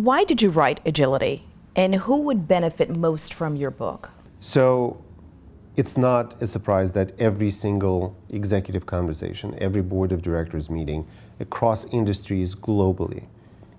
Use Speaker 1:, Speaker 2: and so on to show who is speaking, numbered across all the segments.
Speaker 1: Why did you write Agility? And who would benefit most from your book?
Speaker 2: So it's not a surprise that every single executive conversation, every board of directors meeting across industries globally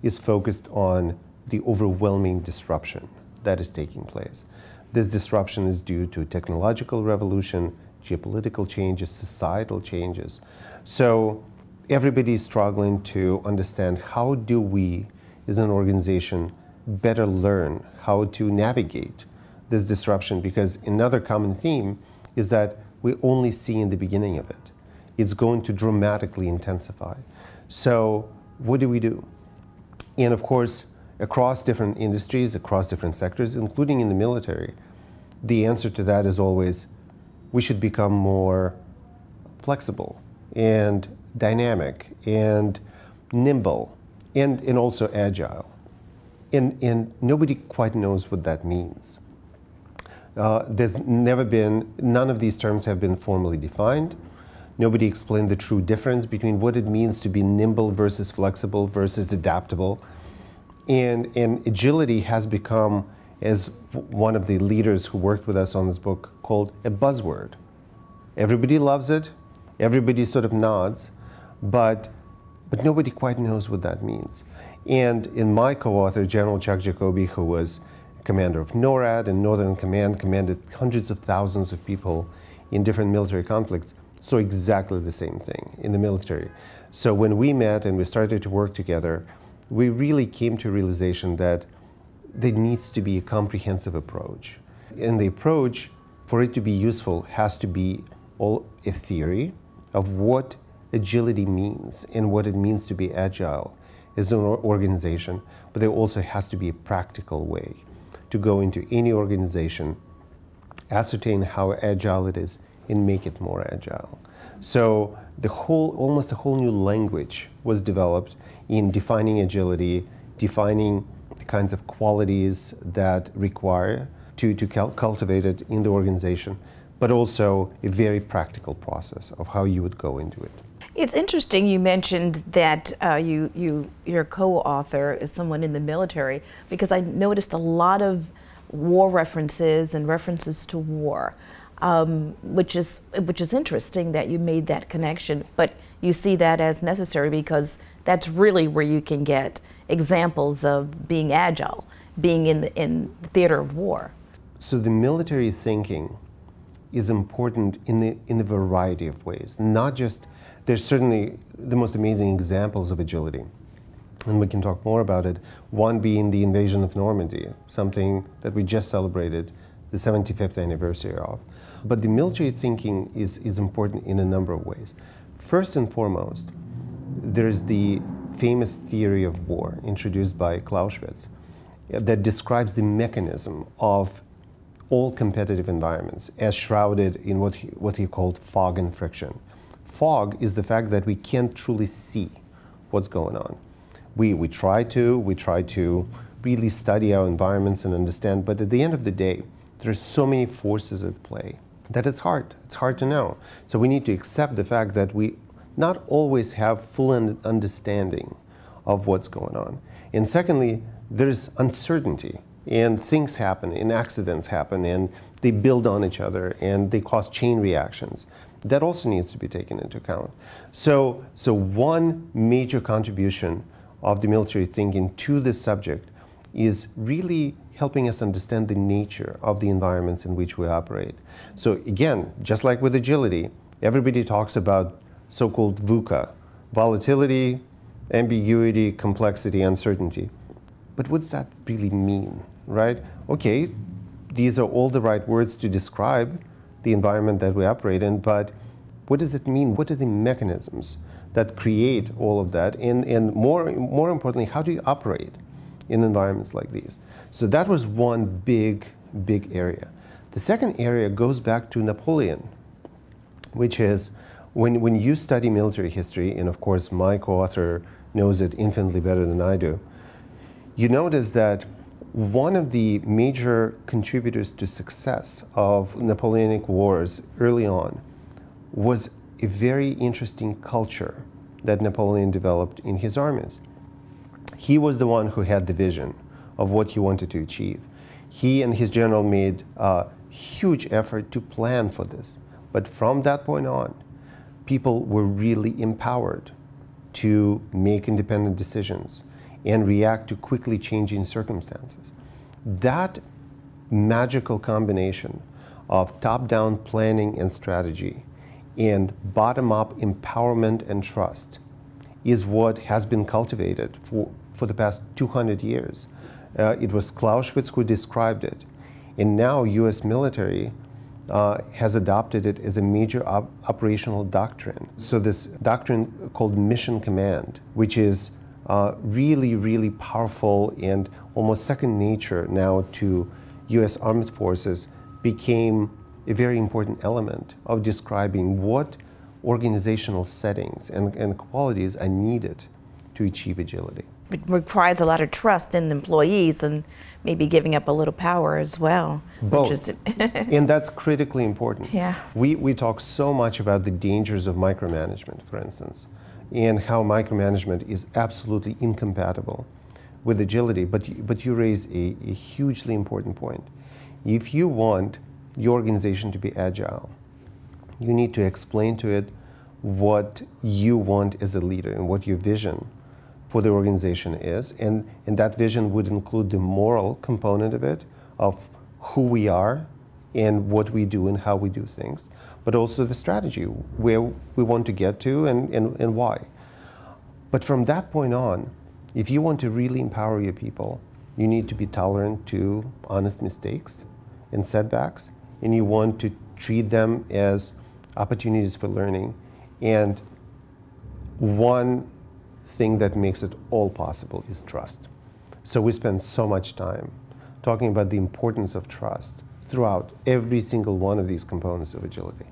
Speaker 2: is focused on the overwhelming disruption that is taking place. This disruption is due to technological revolution, geopolitical changes, societal changes. So everybody is struggling to understand how do we is an organization better learn how to navigate this disruption because another common theme is that we only see in the beginning of it. It's going to dramatically intensify. So, what do we do? And of course, across different industries, across different sectors, including in the military, the answer to that is always we should become more flexible and dynamic and nimble and, and also agile. And, and nobody quite knows what that means. Uh, there's never been, none of these terms have been formally defined. Nobody explained the true difference between what it means to be nimble versus flexible versus adaptable. And, and agility has become, as one of the leaders who worked with us on this book called a buzzword. Everybody loves it, everybody sort of nods, but but nobody quite knows what that means. And in my co-author, General Chuck Jacoby, who was commander of NORAD and Northern Command, commanded hundreds of thousands of people in different military conflicts, saw exactly the same thing in the military. So when we met and we started to work together, we really came to a realization that there needs to be a comprehensive approach. And the approach, for it to be useful, has to be all a theory of what agility means and what it means to be agile as an organization, but there also has to be a practical way to go into any organization, ascertain how agile it is, and make it more agile. So the whole, almost a whole new language was developed in defining agility, defining the kinds of qualities that require to, to cultivate it in the organization, but also a very practical process of how you would go into it.
Speaker 1: It's interesting you mentioned that uh, you, you, your co-author is someone in the military because I noticed a lot of war references and references to war, um, which, is, which is interesting that you made that connection, but you see that as necessary because that's really where you can get examples of being agile, being in the, in the theater of war.
Speaker 2: So the military thinking is important in the in the variety of ways. Not just there's certainly the most amazing examples of agility, and we can talk more about it. One being the invasion of Normandy, something that we just celebrated the 75th anniversary of. But the military thinking is is important in a number of ways. First and foremost, there's the famous theory of war introduced by Clausewitz that describes the mechanism of all competitive environments as shrouded in what he, what he called fog and friction. Fog is the fact that we can't truly see what's going on. We, we try to, we try to really study our environments and understand, but at the end of the day, there are so many forces at play that it's hard. It's hard to know. So we need to accept the fact that we not always have full understanding of what's going on. And secondly, there's uncertainty and things happen and accidents happen and they build on each other and they cause chain reactions that also needs to be taken into account so so one major contribution of the military thinking to this subject is really helping us understand the nature of the environments in which we operate so again just like with agility everybody talks about so-called VUCA volatility ambiguity complexity uncertainty but what does that really mean right? Okay, these are all the right words to describe the environment that we operate in, but what does it mean? What are the mechanisms that create all of that? And, and more, more importantly, how do you operate in environments like these? So that was one big, big area. The second area goes back to Napoleon, which is when, when you study military history, and of course my co-author knows it infinitely better than I do, you notice that one of the major contributors to success of Napoleonic Wars early on was a very interesting culture that Napoleon developed in his armies. He was the one who had the vision of what he wanted to achieve. He and his general made a huge effort to plan for this. But from that point on, people were really empowered to make independent decisions, and react to quickly changing circumstances. That magical combination of top down planning and strategy and bottom up empowerment and trust is what has been cultivated for, for the past 200 years. Uh, it was Clausewitz who described it. And now U.S. military uh, has adopted it as a major op operational doctrine. So this doctrine called mission command, which is uh, really, really powerful and almost second nature now to U.S. armed forces became a very important element of describing what organizational settings and, and qualities are needed to achieve agility.
Speaker 1: It requires a lot of trust in the employees and maybe giving up a little power as well. Both. Is... and that's
Speaker 2: critically important. Yeah. We, we talk so much about the dangers of micromanagement, for instance and how micromanagement is absolutely incompatible with agility. But, but you raise a, a hugely important point. If you want your organization to be agile, you need to explain to it what you want as a leader and what your vision for the organization is. And, and that vision would include the moral component of it, of who we are in what we do and how we do things, but also the strategy, where we want to get to and, and, and why. But from that point on, if you want to really empower your people, you need to be tolerant to honest mistakes and setbacks, and you want to treat them as opportunities for learning. And one thing that makes it all possible is trust. So we spend so much time talking about the importance of trust throughout every single one of these components of agility.